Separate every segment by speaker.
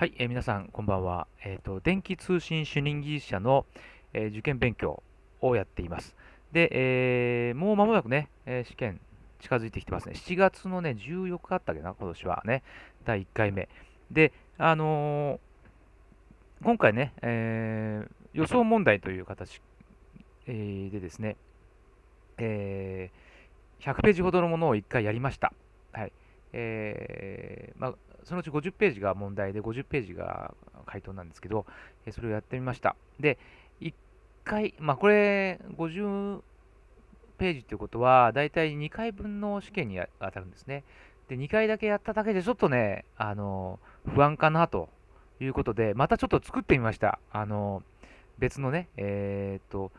Speaker 1: はい、えー、皆さん、こんばんは。えっ、ー、と、電気通信主任技術者の、えー、受験勉強をやっています。で、えー、もう間もなくね、え試験近づいてきてますね。7月のね、14日あったっけな、今年はね、第1回目。で、あの今回ね、え予想問題という形、えでですね、え100ページほどのものを1回やりました。はい。えーまあ、そのうち50ページが問題で、50ページが回答なんですけど、えそれをやってみました。で、1回、まあ、これ、50ページということは、だいたい2回分の試験に当たるんですね。で、2回だけやっただけで、ちょっとね、あの、不安かなということで、またちょっと作ってみました。あの、別のね、えー、っと、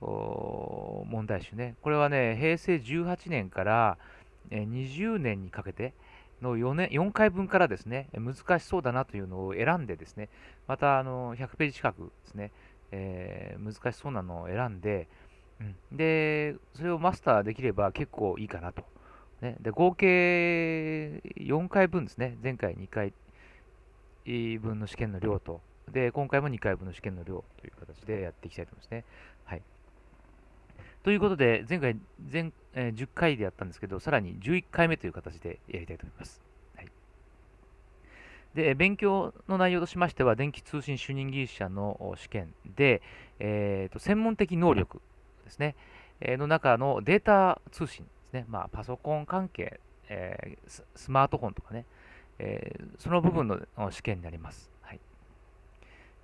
Speaker 1: 問題集ね。これはね、平成18年から20年にかけて、の 4, 年4回分からですね、難しそうだなというのを選んでですね、またあの100ページ近くですね、えー、難しそうなのを選んで、うん、で、それをマスターできれば結構いいかなと。ね、で合計4回分ですね、前回2回分の試験の量と、で今回も2回分の試験の量という形でやっていきたいと思いますね。ということで、前回、前、えー、10回でやったんですけど、さらに11回目という形でやりたいと思います。はい、で、勉強の内容としましては、電気通信主任技術者の試験で、えーと、専門的能力ですね、えー、の中のデータ通信ですね、まあ、パソコン関係、えー、スマートフォンとかね、えその部分の試験になります。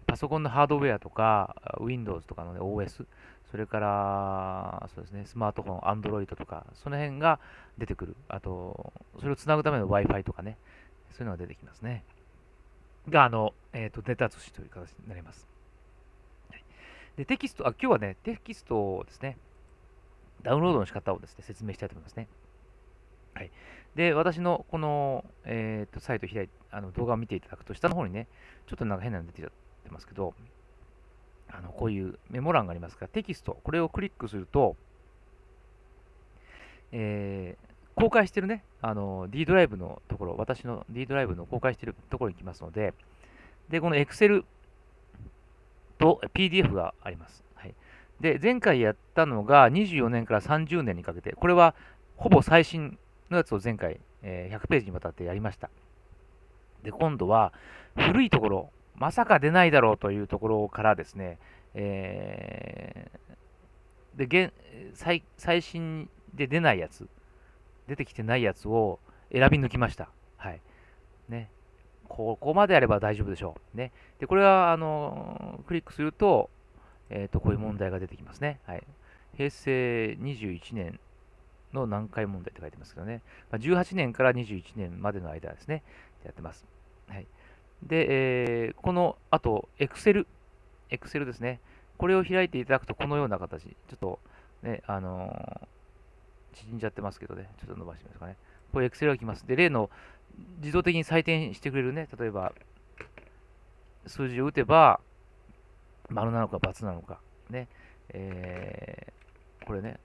Speaker 1: パソコンのハードウェアとか、Windows とかの、ね、OS それから、そうですね、スマートフォン、アンドロイドとか、その辺が出てくる。あと、それをつなぐための Wi-Fi とかね、そういうのが出てきますね。が、あの、えっ、ー、と、デタつしという形になります。で、テキスト、あ、今日はね、テキストをですね、ダウンロードの仕方をですね、説明したいと思いますね。はい。で、私のこの、えっ、ー、と、サイト開いて、あの動画を見ていただくと、下の方にね、ちょっとなんか変なの出てきちゃってますけど、あのこういうメモ欄がありますが、テキスト、これをクリックすると、えー、公開してるね、あの D ドライブのところ、私の D ドライブの公開してるところに行きますので、で、この Excel と PDF があります。はい、で、前回やったのが24年から30年にかけて、これはほぼ最新のやつを前回、えー、100ページにわたってやりました。で、今度は古いところまさか出ないだろうというところからですね、えー、で現最最新で出ないやつ、出てきてないやつを選び抜きました。はい。ね。ここまであれば大丈夫でしょう。ね。で、これは、あの、クリックすると、えっ、ー、と、こういう問題が出てきますね。はい。平成21年の南海問題って書いてますけどね。まあ、18年から21年までの間ですね。やってます。はい。で、えー、この後、Excel、Excel ですね。これを開いていただくと、このような形。ちょっと、ね、あのー、縮んじゃってますけどね、ちょっと伸ばしてみますかね。これ Excel が来ます。で、例の自動的に採点してくれるね、例えば、数字を打てば、丸なのか×なのか、ね、えー、これね、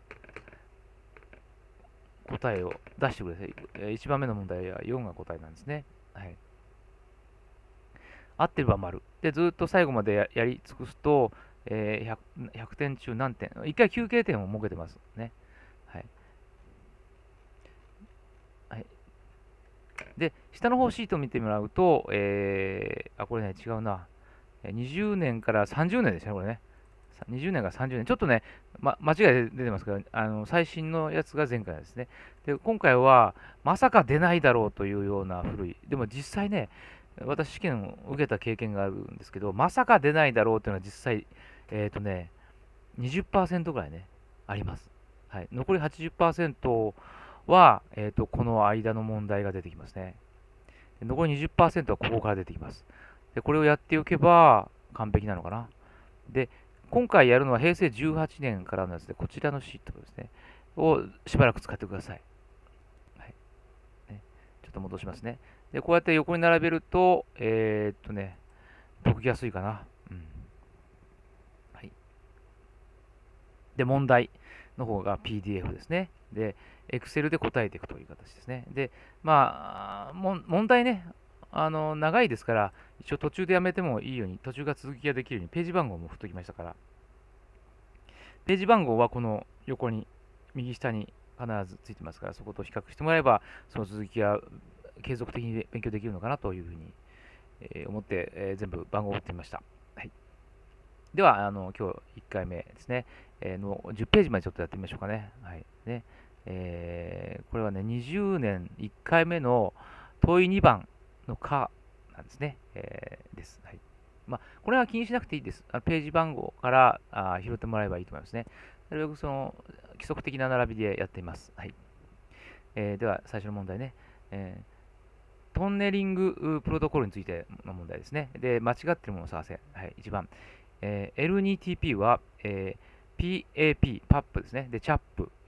Speaker 1: 答えを出してください。1番目の問題は4が答えなんですね。はい。合ってれば丸。で、ずっと最後までやり尽くすと、えー、100, 100点中何点 ?1 回休憩点を設けてますね。はい。はい、で、下の方シート見てもらうと、えー、あ、これね、違うな。20年から30年ですね、これね。20年から30年。ちょっとね、ま、間違いで出てますけど、あの最新のやつが前回ですね。で、今回は、まさか出ないだろうというような古い。でも実際ね、私試験を受けた経験があるんですけどまさか出ないだろうというのは実際えっ、ー、とね20%ぐらいねあります、はい、残り80%は、えーと、この間の問題が出てきますね残り20%はここから出てきますでこれをやっておけば完璧なのかなで今回やるのは平成18年からのですねこちらのシートですねをしばらく使ってください、はいね、ちょっと戻しますねで、こうやって横に並べると、えー、っとね、解きやすいかな。うん。はい。で、問題の方が PDF ですね。で、Excel で答えていくという形ですね。で、まあ、問題ね、あの、長いですから、一応途中でやめてもいいように、途中が続きができるように、ページ番号も振っときましたから、ページ番号はこの横に、右下に必ずついてますから、そこと比較してもらえば、その続きが継続的に勉強できるのかなというふうに、え思って、え全部番号を打ってみました。はい、では、あの今日1回目ですね、えの10ページまでちょっとやってみましょうかね。はいねえー、これはね、20年1回目の問い2番のか」なんですね。えー、です。はいまあ、これは気にしなくていいです。あのページ番号からあ拾ってもらえばいいと思いますね。なるべくその規則的な並びでやっています。はいえー、では、最初の問題ね。えートンネリングプロトコルについての問題ですね。で、間違ってるものを探せ。はい、1番。えー、L2TP は、えー、PAP、PAP ですね。で、CHAP、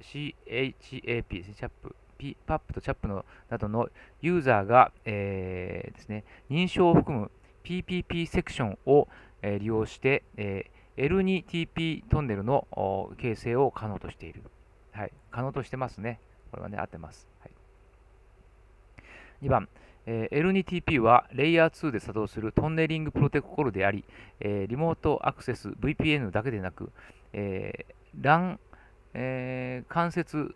Speaker 1: CHAP ですね。CHAP、P、a p と CHAP のなどのユーザーが、えー、ですね、認証を含む PPP セクションを、えー、利用して、えー、L2TP トンネルの形成を可能としている。はい、可能としてますね。これはね、合ってます。はい、2番。えー、L2TP はレイヤー2で作動するトンネリングプロテココルであり、えー、リモートアクセス VPN だけでなく、え LAN、えー、関節、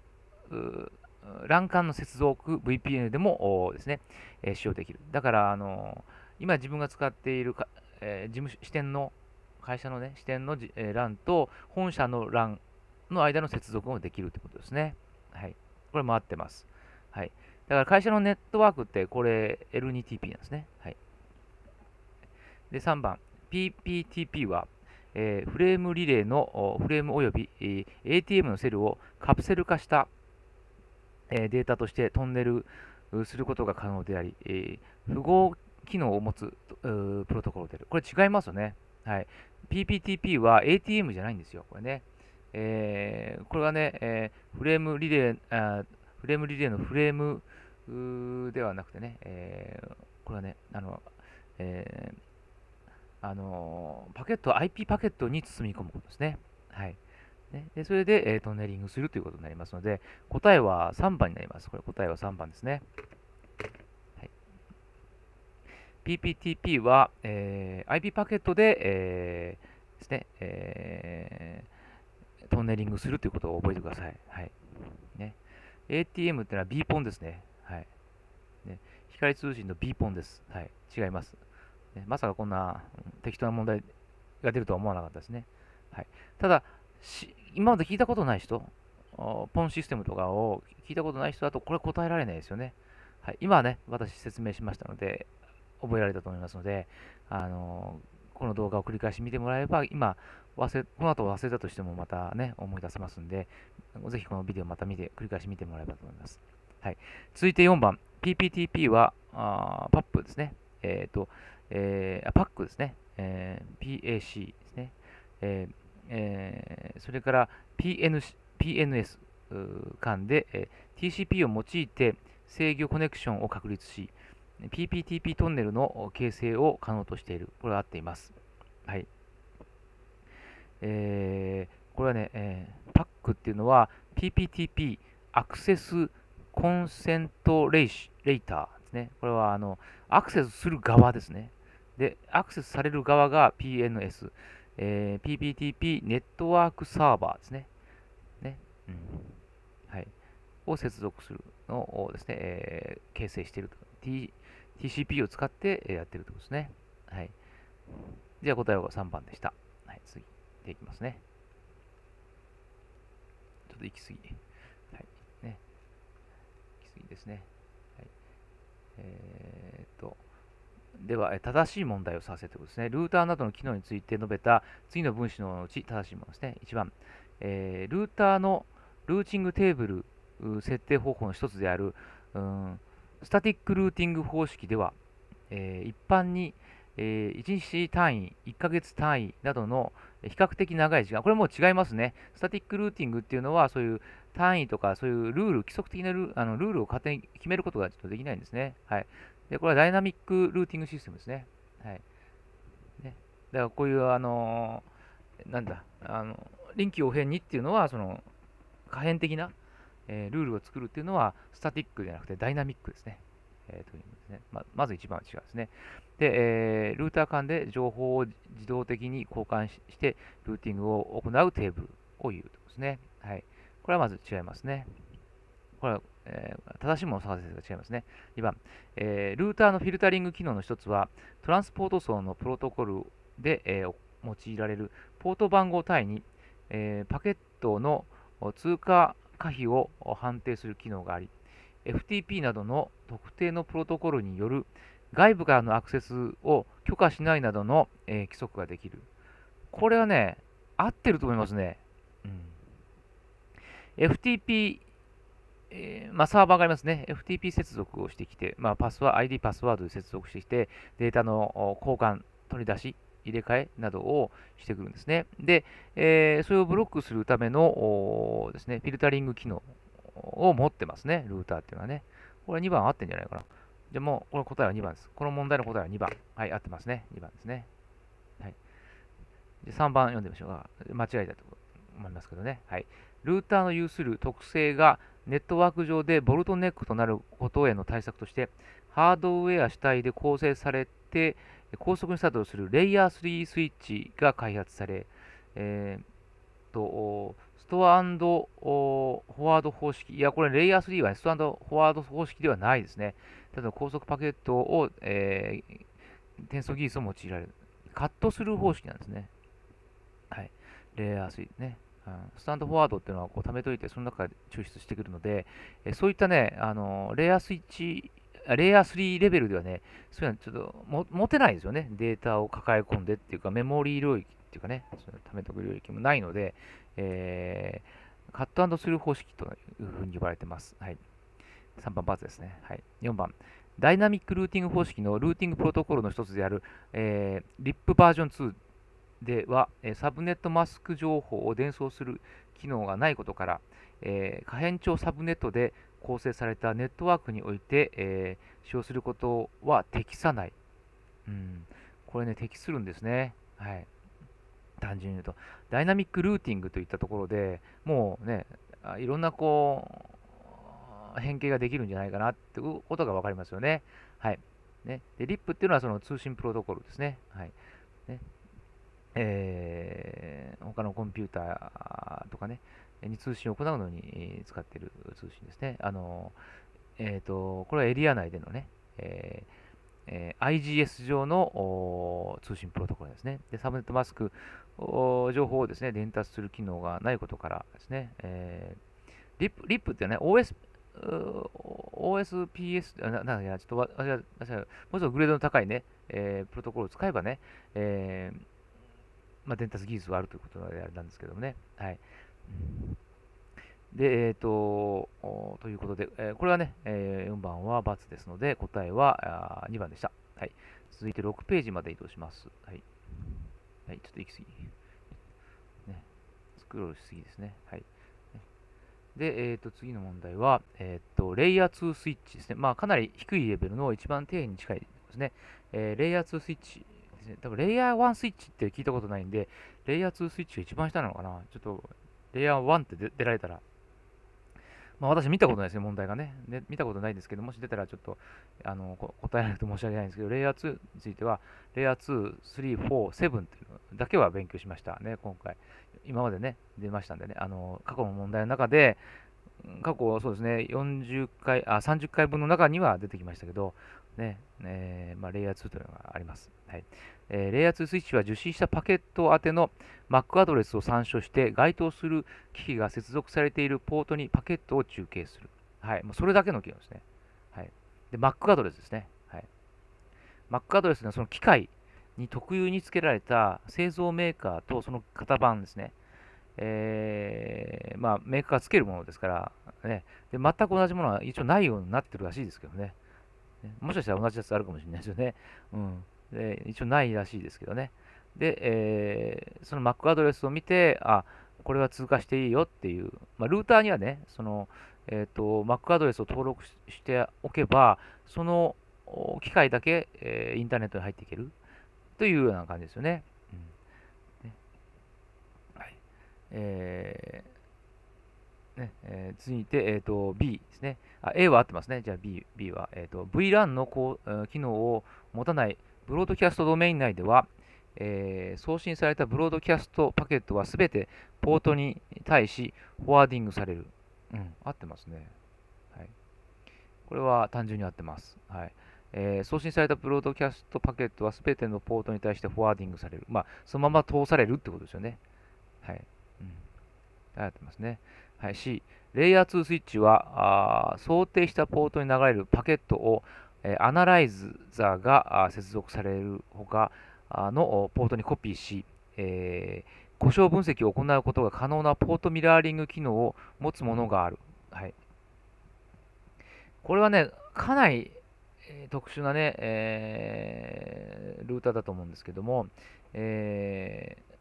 Speaker 1: LAN 間の接続 VPN でもですね、えー、使用できる。だから、あのー、今自分が使っているか、えー、事務支店の会社のね、支店の、えー、欄と本社の LAN の間の接続もできるということですね。はい。これも合ってます。はい。だから会社のネットワークってこれ L2TP なんですね。はい。で、3番、PPTP は、えー、フレームリレーのフレームおよび、えー、ATM のセルをカプセル化した、えー、データとしてトンネルすることが可能であり、えー、符号機能を持つプロトコルである。これ違いますよね。はい。PPTP は ATM じゃないんですよ。これね。えー、これがね、えー、フレームリレー、フレームリレーのフレームではなくてね、えー、これはね、あの、えー、あのパケット、IP パケットに包み込むことですね。はい。ね、でそれで、えー、トンネリングするということになりますので、答えは3番になります。これ答えは3番ですね。はい、PPTP は、えー、IP パケットで、えー、ですね、えー、トンネリングするということを覚えてください。はいね ATM ってのは B ポンですね。はい。ね、光通信の B ポンです。はい。違います。ね、まさかこんな適当な問題が出るとは思わなかったですね。はい。ただ、今まで聞いたことない人、ポンシステムとかを聞いたことない人だと、これ答えられないですよね。はい。今はね、私説明しましたので、覚えられたと思いますので、あのーこの動画を繰り返し見てもらえば、今、忘れこの後忘れたとしてもまたね、思い出せますんで、ぜひこのビデオまた見て、繰り返し見てもらえばと思います。はい、続いて4番、PPTP はあパップですね。えっ、ー、と、えー、パックですね。えー、PAC ですね。えーえー、それから PN PNS 間で、えー、TCP を用いて制御コネクションを確立し、PPTP トンネルの形成を可能としている。これは合っています。はい。えー、これはね、えー、PAC っていうのは PPTP アクセスコンセントレイシレーターですね。これはあのアクセスする側ですね。で、アクセスされる側が PNS、えー、PPTP ネットワークサーバーですね。ねうんはい、を接続するのをですね、えー、形成していると。TCP を使ってやってるってことですね。はい。じゃあ答えは3番でした。はい、次。でいきますね。ちょっと行き過ぎ。はい。ね。行き過ぎですね。はい。えー、っと。では、正しい問題をさせてですね。ルーターなどの機能について述べた次の分子のうち正しいものですね。1番、えー、ルーターのルーチングテーブル設定方法の一つである、うん、スタティックルーティング方式では、えー、一般に、えー、1日単位、1ヶ月単位などの比較的長い時間、これも違いますね。スタティックルーティングっていうのは、そういう単位とか、そういうルール、規則的なルあのルールを勝手に決めることがちょっとできないんですね。はい。で、これはダイナミックルーティングシステムですね。はい。ね、だからこういう、あのー、なんだ、あの臨機応変にっていうのは、その、可変的なえー、ルールを作るっていうのは、スタティックじゃなくてダイナミックですね。えー、というですねままず一番は違うんですね。で、えー、ルーター間で情報を自動的に交換して、ルーティングを行うテーブルを言うとですね。はい。これはまず違いますね。これは、えー、正しいものを探せが違いますね。2番、えー、ルーターのフィルタリング機能の1つは、トランスポート層のプロトコルで、えー、用いられるポート番号単位に、えパケットの通過可否を判定する機能があり、FTP などの特定のプロトコルによる外部からのアクセスを許可しないなどの、えー、規則ができる。これはね、合ってると思いますね。うん、FTP、えー、まあ、サーバーがありますね。FTP 接続をしてきて、まあ、パスワ ID パスワードで接続してきて、データの交換、取り出し入れ替えなどをしてくるんですね。で、えー、それをブロックするためのですね、フィルタリング機能を持ってますね、ルーターっていうのはね。これ2番合ってんじゃないかな。じゃもう、これ答えは2番です。この問題の答えは2番。はい、合ってますね。2番ですね。はい。で3番読んでみましょうか。間違いだと思いますけどね。はい。ルーターの有する特性がネットワーク上でボルトネックとなることへの対策として、ハードウェア主体で構成されて、高速にスタートするレイヤー3スイッチが開発され、えー、とストアフォワード方式、いや、これレイヤー3は、ね、ストアフォワード方式ではないですね。ただ高速パケットを、えー、転送技術を用いられる。カットスルー方式なんですね。はい。レイヤー3ね。うん、スタンドフォワードっていうのはこう貯めといて、その中で抽出してくるので、えそういったね、あのレイヤースイッチレイヤー3レベルではね、そういうのはちょっとも持てないですよね。データを抱え込んでっていうか、メモリー領域っていうかね、そのためとく領域もないので、えー、カットスルー方式というふうに呼ばれてます。はい。3番パーツですね。はい。4番。ダイナミックルーティング方式のルーティングプロトコルの一つである、えー、RIP バージョン2では、えサブネットマスク情報を伝送する機能がないことから、えー、可変調サブネットで構成されたネットワークにおいて、えー、使用することは適さない。うん、これね、適するんですね。はい。単純に言うと。ダイナミックルーティングといったところでもうね、いろんなこう、変形ができるんじゃないかなっていうことが分かりますよね。はい。ね、で、RIP っていうのはその通信プロトコルですね。はい。ねえー、他のコンピューターとかね、に通信を行うのに使っている通信ですね。あの、えっ、ー、と、これはエリア内でのね、えーえー、IGS 上の通信プロトコルですね。で、サブネットマスク情報をですね、伝達する機能がないことからですね、えー、リップ、リップってね、OS、OSPS、な、なんや、ちょっともうちょっとグレードの高いね、えー、プロトコルを使えばね、えー、まあ、伝達技術があるということあれなんですけどもね、はい。で、えっ、ー、と、ということで、えー、これはね、えー、4番は×ですので、答えは2番でした。はい。続いて6ページまで移動します。はい。はい、ちょっと行き過ぎ。ね、スクロールしすぎですね。はい。で、えっ、ー、と、次の問題は、えっ、ー、と、レイヤー2スイッチですね。まあ、かなり低いレベルの一番底辺に近いですね。えー、レイヤー2スイッチですね。多分、レイヤー1スイッチって聞いたことないんで、レイヤー2スイッチが一番下なのかな。ちょっと、レイヤー1って出られたら、まあ、私見たことないですね、問題がねね。見たことないんですけど、もし出たらちょっとあの答えられると申し訳ないんですけど、レイヤー2については、レイヤー2、3、4、7っていうのだけは勉強しましたね、今回。今までね、出ましたんでね、あの過去の問題の中で、過去そうですね、40回、あ、30回分の中には出てきましたけど、ね、えー、まあ、レイヤー2というのがあります。はいえー、レイヤー2スイッチは受信したパケット宛ての Mac アドレスを参照して該当する機器が接続されているポートにパケットを中継する。はい、もうそれだけの機能ですね。はい、で Mac アドレスですね。はい、Mac アドレスのその機械に特有に付けられた製造メーカーとその型番ですね。えー、まあ、メーカーが付けるものですから、ね、で全く同じものは一応ないようになってるらしいですけどね。もしかしたら同じやつあるかもしれないですよね。うん、で一応ないらしいですけどね。で、えー、その Mac アドレスを見て、あ、これは通過していいよっていう、まあ、ルーターにはね、その、えっ、ー、と、Mac アドレスを登録しておけば、その機械だけ、えー、インターネットに入っていけるというような感じですよね。うん、ねはい、えーね、えー、続いて、えっ、ー、と、B ですね。あ、A は合ってますね。じゃあ B、B は、えっ、ー、と、VLAN のこう機能を持たないブロードキャストドメイン内では、えー、送信されたブロードキャストパケットはすべてポートに対しフォワーディングされる。うん、合ってますね。はい。これは単純に合ってます。はい。えー、送信されたブロードキャストパケットはすべてのポートに対してフォワーディングされる。まあ、そのまま通されるってことですよね。はい。うん。合ってますね。はい、C、レイヤー2スイッチは想定したポートに流れるパケットを、えー、アナライザーが接続されるほかのポートにコピーし、えー、故障分析を行うことが可能なポートミラーリング機能を持つものがある。はい、これはね、かなり特殊なね、えー、ルーターだと思うんですけども、えー、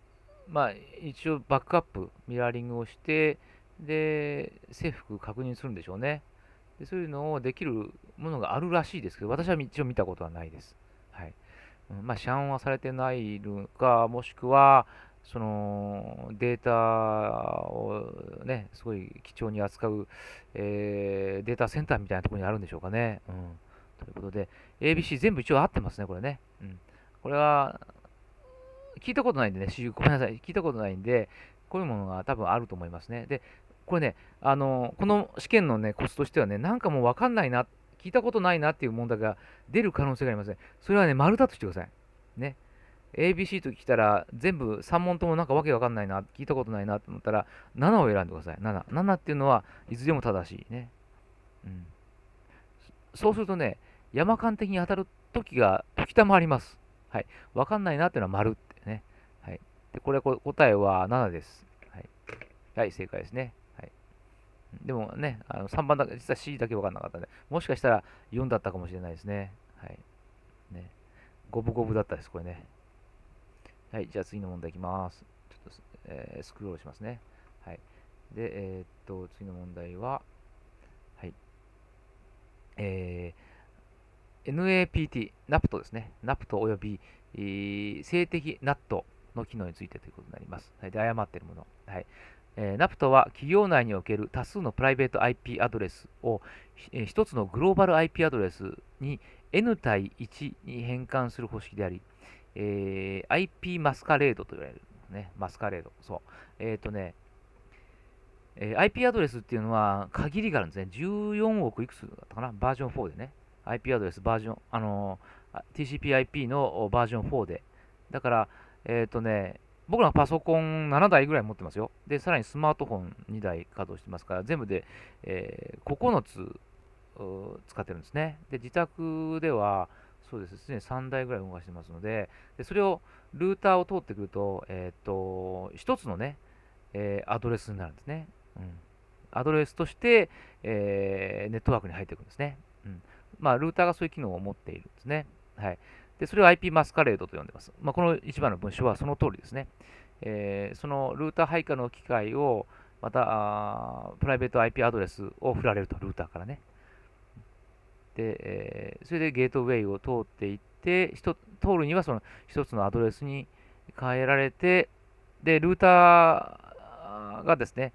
Speaker 1: まあ、一応バックアップ、ミラーリングをして、で、制服確認するんでしょうね。でそういうのをできるものがあるらしいですけど、私は一応見たことはないです。はい。まあ、遮音はされてないのか、もしくは、そのデータをね、すごい貴重に扱う、えー、データセンターみたいなところにあるんでしょうかね。うん、ということで、ABC 全部一応合ってますね、これね。うん、これは、聞いたことないんでね、ごめんなさい、聞いたことないんで、こういうものが多分あると思いますね。で、これね、あのこの試験のね、コツとしてはね、なんかもう分かんないな、聞いたことないなっていう問題が出る可能性がありますね。それはね、丸だとしてください。ね。ABC と聞いたら、全部3問ともなんかわけわかんないな、聞いたことないなと思ったら、7を選んでください。7。7っていうのは、いずれも正しいね。うん。そうするとね、山間的に当たる時が、時たまあります。はい。わかんないなっていうのは丸ってね。はい。で、これ、答えは7です。はい。はい、正解ですね。でもね、あの3番だけ、実は C だけ分かんなかったん、ね、で、もしかしたら4だったかもしれないですね。はい。ね。五分五分だったです、これね。はい、じゃあ次の問題いきます。ちょっと、えー、スクロールしますね。はい。で、えー、っと、次の問題は、はい。えー、NAPT、ナプトですね。ナプトおよび、えー、性的ナットの機能についてということになります。はい、で、誤っているもの。はい。え a ナプトは企業内における多数のプライベート IP アドレスを、え1つのグローバル IP アドレスに N 対1に変換する方式であり、えー、IP マスカレードと言われる、ね、マスカレード。そう。えっ、ー、とね、え IP アドレスっていうのは限りがあるんですね。14億いくつだったかなバージョン4でね。IP アドレスバージョン、あの TCPIP のバージョン4で。だから、えっ、とね、僕らパソコン7台ぐらい持ってますよ。で、さらにスマートフォン2台稼働してますから、全部で、えー、9つ使ってるんですね。で、自宅では、そうですね、3台ぐらい動かしてますので、でそれをルーターを通ってくると、えっ、と、1つのね、えー、アドレスになるんですね。うん、アドレスとして、えー、ネットワークに入っていくんですね。うんまあ、ルーターがそういう機能を持っているんですね。はい、でそれを IP マスカレードと呼んでます。まあ、この一番の文章はその通りですね。えー、そのルーター配下の機械を、またプライベート IP アドレスを振られると、ルーターからね。で、えー、それでゲートウェイを通っていって、通るにはその一つのアドレスに変えられて、で、ルーターがですね、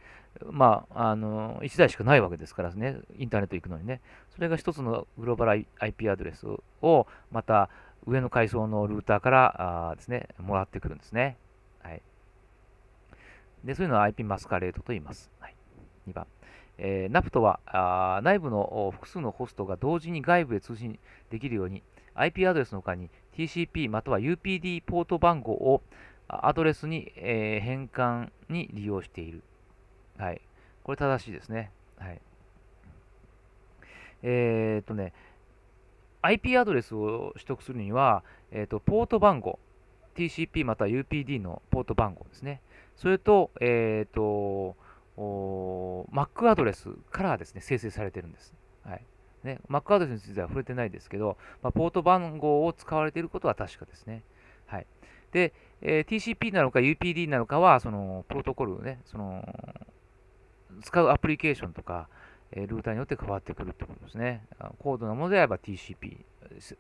Speaker 1: まあ、あの、1台しかないわけですからね、インターネット行くのにね、それが1つのグローバル IP アドレスをまた上の階層のルーターからあですね、もらってくるんですね。はい。で、そういうのは IP マスカレートと言います。はい、2番。えー、NAP はあ内部の複数のホストが同時に外部へ通信できるように IP アドレスの他に TCP または UPD ポート番号をアドレスに、えー、変換に利用している。はい。これ正しいですね。はい。えー、っとね、IP アドレスを取得するには、えーと、ポート番号、TCP または UPD のポート番号ですね。それと、えっ、ー、と、Mac アドレスからですね、生成されてるんです。はい。ね、Mac アドレスについては触れてないですけど、まあ、ポート番号を使われていることは確かですね。はい。で、えー、TCP なのか UPD なのかは、その、プロトコルね、その、使うアプリケーションとか、えルーターによって変わってくるということですね。高度なものであれば TCP、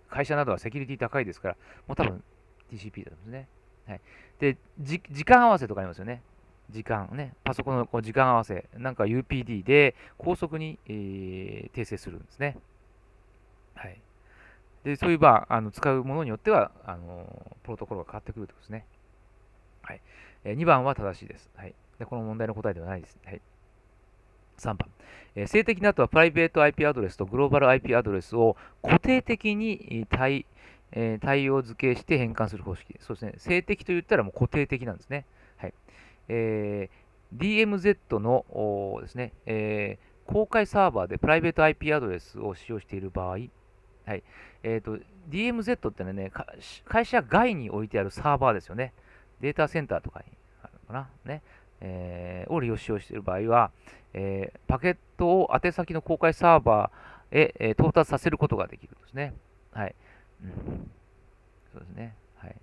Speaker 1: 会社などはセキュリティ高いですから、もう多分 TCP だと思うんですね。はい、で時間合わせとかありますよね。時間ね、パソコンのこう時間合わせ、なんか UPD で高速に、えー、訂正するんですね。はい、でそういえばあの使うものによってはあのプロトコルが変わってくるということですね。はいえ2番は正しいです、はいで。この問題の答えではないです。はい3番、え性的な後はプライベート IP アドレスとグローバル IP アドレスを固定的に対,、え対応付けして変換する方式。そうですね。性的と言ったらもう固定的なんですね。はい。えー、DMZ のですね、えー、公開サーバーでプライベート IP アドレスを使用している場合、はいえーと、DMZ ってね、会社外に置いてあるサーバーですよね。データセンターとかにあるのかな。ね、えー、を利用しようしている場合は、えー、パケットを宛先の公開サーバーへ、えー、到達させることができるんですね。はい。うん、そうですね。はい。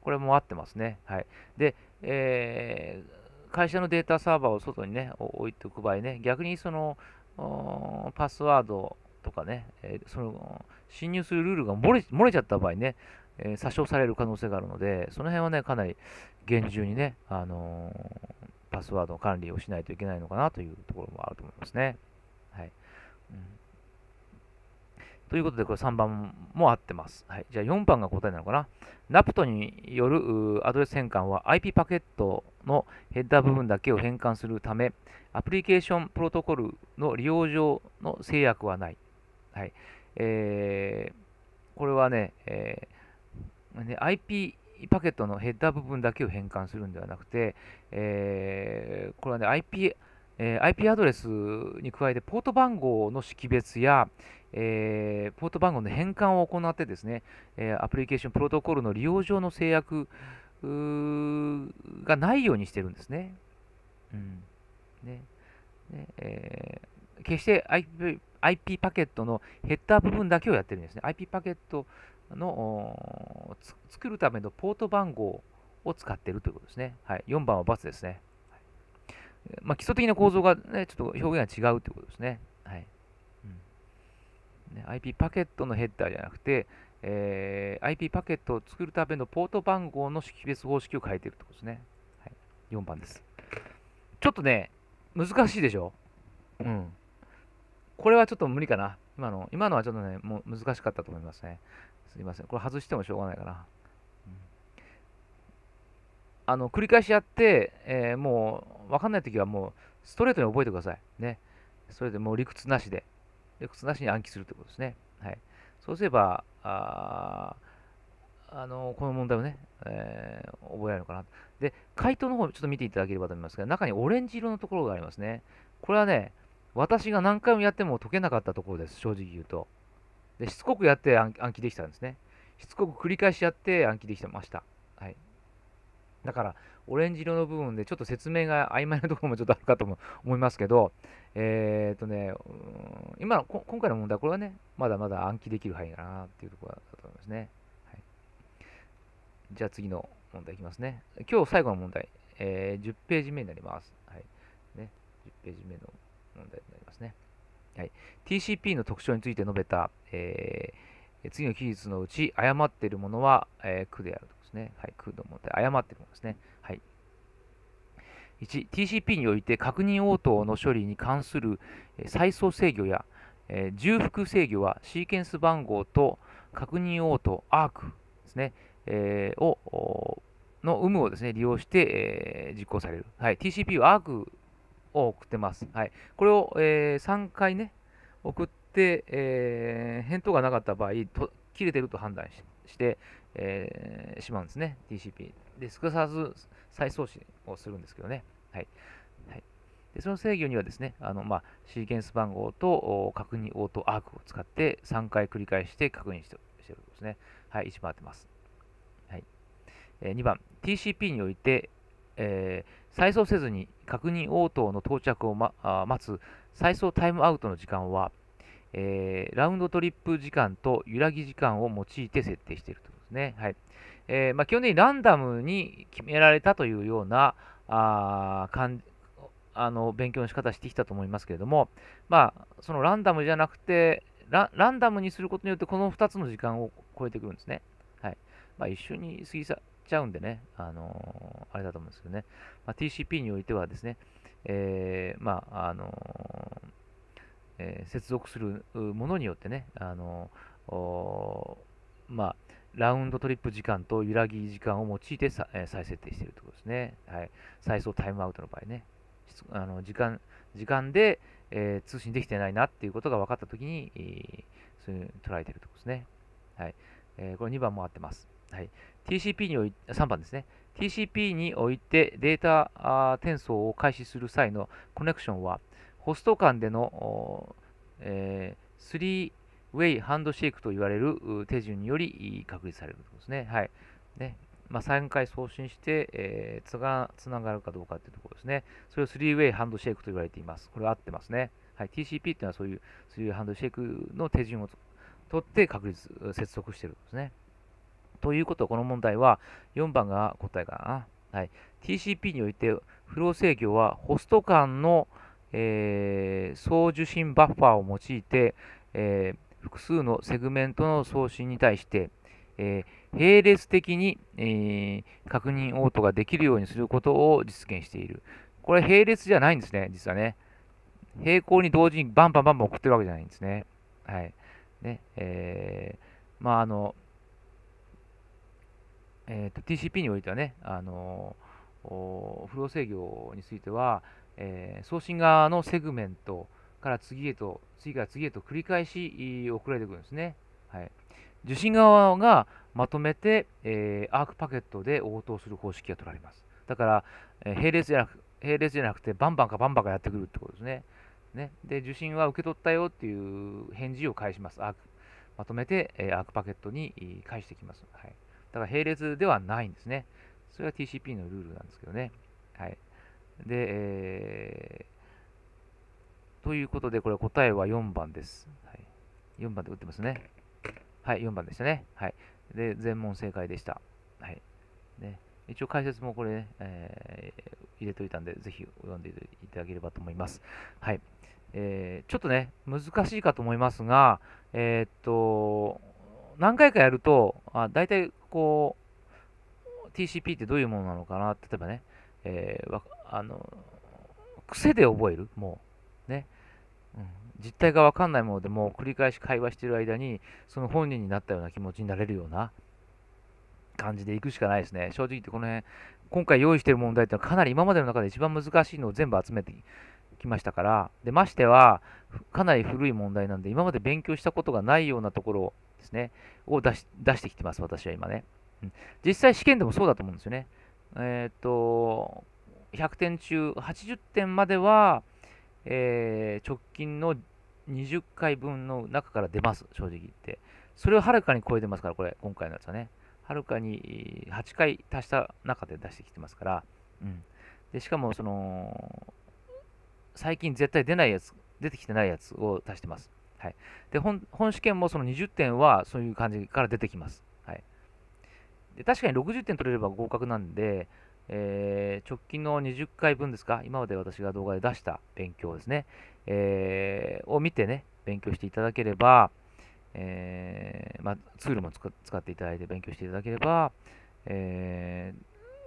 Speaker 1: これも合ってますね。はい。で、えー、会社のデータサーバーを外にね、置いておく場合ね、逆にその、パスワードとかね、えー、その侵入するルールが漏れちゃった場合ね、えー、殺傷される可能性があるので、その辺はね、かなり、厳重にね、あのー、パスワードの管理をしないといけないのかなというところもあると思いますね。はい。うん、ということで、これ3番も合ってます。はい。じゃあ4番が答えなのかな。ナプトによるアドレス変換は IP パケットのヘッダー部分だけを変換するため、アプリケーションプロトコルの利用上の制約はない。はい。えー、これはね、えーね、IP パケットのヘッダー部分だけを変換するんではなくて、えー、これはね、IP、えー、IP アドレスに加えてポート番号の識別や、えー、ポート番号の変換を行ってですね、えアプリケーションプロトコルの利用上の制約がないようにしてるんですね。うんねねえ決して IP, IP パケットのヘッダー部分だけをやってるんですね。IP パケットの作るためのポート番号を使っているということですね。はい、4番は×ですね。はい、まあ、基礎的な構造が、ね、ちょっと表現が違うということですね。はいうんね、IP パケットのヘッダーじゃなくて、えー、IP パケットを作るためのポート番号の識別方式を変えているということですね。はい、4番です。ちょっとね、難しいでしょうん。これはちょっと無理かな。今の今のはちょっとね、もう難しかったと思いますね。すいません。これ外してもしょうがないかな。うん、あの、繰り返しやって、えー、もう、わかんないときはもう、ストレートに覚えてください。ね。それでもう理屈なしで、理屈なしに暗記するということですね。はい。そうすれば、ああのこの問題をね、えー、覚えられるのかな。で、回答の方ちょっと見ていただければと思いますが、中にオレンジ色のところがありますね。これはね、私が何回もやっても解けなかったところです、正直言うと。でしつこくやって暗記できたんですね。しつこく繰り返しやって暗記できてました。はい、だから、オレンジ色の部分でちょっと説明が曖昧なところもちょっとあるかとも思いますけど、えっ、ー、とね、今の今回の問題はこれはね、まだまだ暗記できる範囲だなっていうところだと思いますね。はい、じゃあ次の問題いきますね。今日最後の問題、えー、10ページ目になります。はいね、10ページ目の問題になりますね。はい、TCP の特徴について述べた、えー、次の記述のうち誤っているものは、えー、区であるとですね、はい、区の思って、誤っているものですね、はい、1 TCP において確認応答の処理に関する再送制御や、えー、重複制御はシーケンス番号と確認応答アークですね、えー、をの有無をですね利用して、えー、実行される、はい、TCP はークを送ってます。はい、これを、えー、3回ね、送って、えー、返答がなかった場合、切れてると判断して、えー、しまうんですね、TCP。で、すかさず再送信をするんですけどね。はい。はい、でその制御にはですね、あのまあ、シーケンス番号と確認オートアークを使って3回繰り返して確認してしてるんですね。はい、1番当ってます。はいえ2番、TCP において、えー、再送せずに確認応答の到着を、ま、待つ再送タイムアウトの時間は、えー、ラウンドトリップ時間と揺らぎ時間を用いて設定しているということですね。はいえーまあ、基本的にランダムに決められたというようなあかんあの勉強の仕方してきたと思いますけれども、まあ、そのランダムじゃなくてラ、ランダムにすることによって、この2つの時間を超えてくるんですね。はいまあ、一緒に過ぎ去ちゃうんでね、あのー、あれだと思うんですけどね、まあ、TCP においてはですね、えー、まあ、あのー、え接続するものによってね、あのまあ、ラウンドトリップ時間と揺らぎ時間を用いて再設定しているということですね。はい、再送タイムアウトの場合ね、あの時間時間で、えー、通信できてないなっていうことが分かったときに、えー、そういう捉えてるとことですね。はい。えー、これ2番も合ってます。はい。TCP におい3番ですね。TCP においてデータ転送を開始する際のコネクションは、ホスト間での、えー、3way ハンドシェイクと言われる手順により確立されるんですね。はい。ねまあ、3回送信して、えー、つがつながるかどうかというところですね。それを 3way ハンドシェイクと言われています。これは合ってますね。はい、TCP っていうのはそういう 3way ハンドシェイクの手順をとって確立、接続しているんですね。ということは、この問題は4番が答えかな。はい、TCP において、フロー制御はホスト間の、えー、送受信バッファーを用いて、えー、複数のセグメントの送信に対して、えー、並列的に、え確認応答ができるようにすることを実現している。これ並列じゃないんですね、実はね。平行に同時にバンバンバンバン送ってるわけじゃないんですね。はい。ね、えー、まああの、えーと、TCP においてはね、あの不動制御については、えー、送信側のセグメントから次へと、次から次へと繰り返し送られてくるんですね。はい、受信側がまとめて、えー、アークパケットで応答する方式が取られます。だから、えー、並列じゃなく並列じゃなくて、バンバンかバンバンかやってくるってことですね。ねで、受信は受け取ったよっていう返事を返します。アークまとめて、えー、アークパケットに返してきます。はいだから並列ではないんですね。それが TCP のルールなんですけどね。はい。で、えー、ということで、これ答えは4番です。はい、4番で打ってますね。はい、4番でしたね。はい。で、全問正解でした。はい。ね、一応解説もこれ、えー、入れといたんで、ぜひ読んでいただければと思います。はい。えー、ちょっとね、難しいかと思いますが、えー、っと、何回かやると、あ大体こう TCP ってどういうものなのかな例えばね、えー、あの癖で覚えるもうね、うん、実態が分かんないものでも繰り返し会話してる間にその本人になったような気持ちになれるような感じでいくしかないですね正直言ってこの辺今回用意してる問題ってのはかなり今までの中で一番難しいのを全部集めてきましたからでましてはかなり古い問題なんで今まで勉強したことがないようなところをですね、を出し出してきてます、私は今ね。うん、実際試験でもそうだと思うんですよね。えっ、ー、と、100点中80点までは、えー、直近の20回分の中から出ます、正直言って。それをはるかに超えてますから、これ、今回のやつはね。はるかに8回足した中で出してきてますから、うん。で、しかも、その、最近絶対出ないやつ、出てきてないやつを足してます。はい、で本試験もその20点はそういう感じから出てきます。はい、で確かに60点取れれば合格なんで、えー、直近の20回分ですか、今まで私が動画で出した勉強ですね、えー、を見てね、勉強していただければ、えー、まあ、ツールも使っていただいて勉強していただければ、え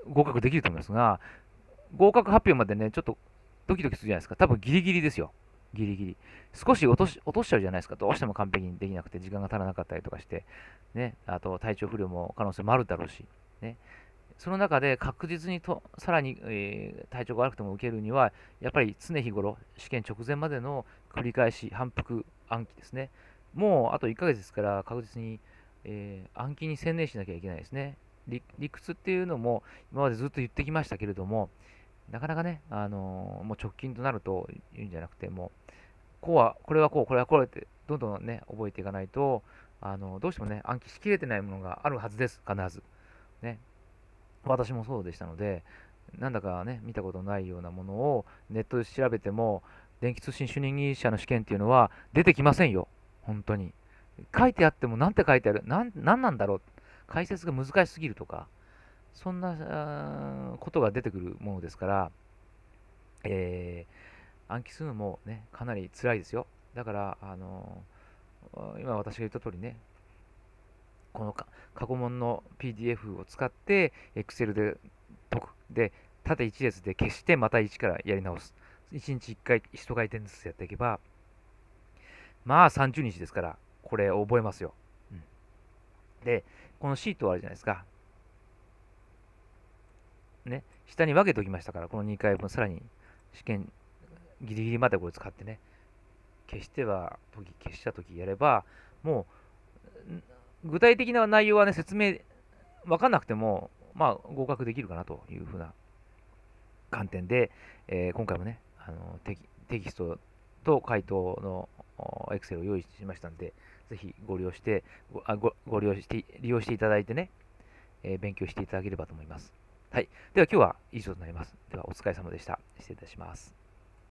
Speaker 1: 合格できると思いますが、合格発表までね、ちょっとドキドキするじゃないですか。多分ギリギリですよ。ギリギリ。少し落とし落としちゃうじゃないですか。どうしても完璧にできなくて、時間が足らなかったりとかして、ね、あと体調不良も可能性もあるだろうし、ね、その中で確実にとさらに、えー、体調が悪くても受けるには、やっぱり常日頃、試験直前までの繰り返し、反復暗記ですね。もうあと1ヶ月ですから、確実に、えー、暗記に専念しなきゃいけないですね理。理屈っていうのも今までずっと言ってきましたけれども、なかなかね、あのー、もう直近となると言うんじゃなくて、もう、こうは、これはこう、これはこうって、どんどんね、覚えていかないと、あのー、どうしてもね、暗記しきれてないものがあるはずです、必ず。ね。私もそうでしたので、なんだかね、見たことないようなものをネットで調べても、電気通信主任者の試験っていうのは出てきませんよ、本当に。書いてあっても、なんて書いてある、なんなんなんだろう、解説が難しすぎるとか、そんなことが出てくるものですから、えー、暗記するのもね、かなり辛いですよ。だから、あのー、今私が言った通りね、この過去問の PDF を使って、Excel で解く。で、縦1列で消して、また1からやり直す。1日1回、人回転ずつやっていけば、まあ30日ですから、これ覚えますよ。うん、で、このシートあるじゃないですか。ね、下に分けておきましたから、この2回分、さらに試験ギリギリまでこれ使ってね、消しては、時消した時やれば、もう、具体的な内容はね、説明分かんなくても、まあ、合格できるかなというふうな観点で、えー、今回もね、あのテキストと回答のエクセルを用意しましたんで、ぜひご利用して、ごごご利用して、利用していただいてね、えー、勉強していただければと思います。はい。では今日は以上となります。ではお疲れ様でした。失礼いたします。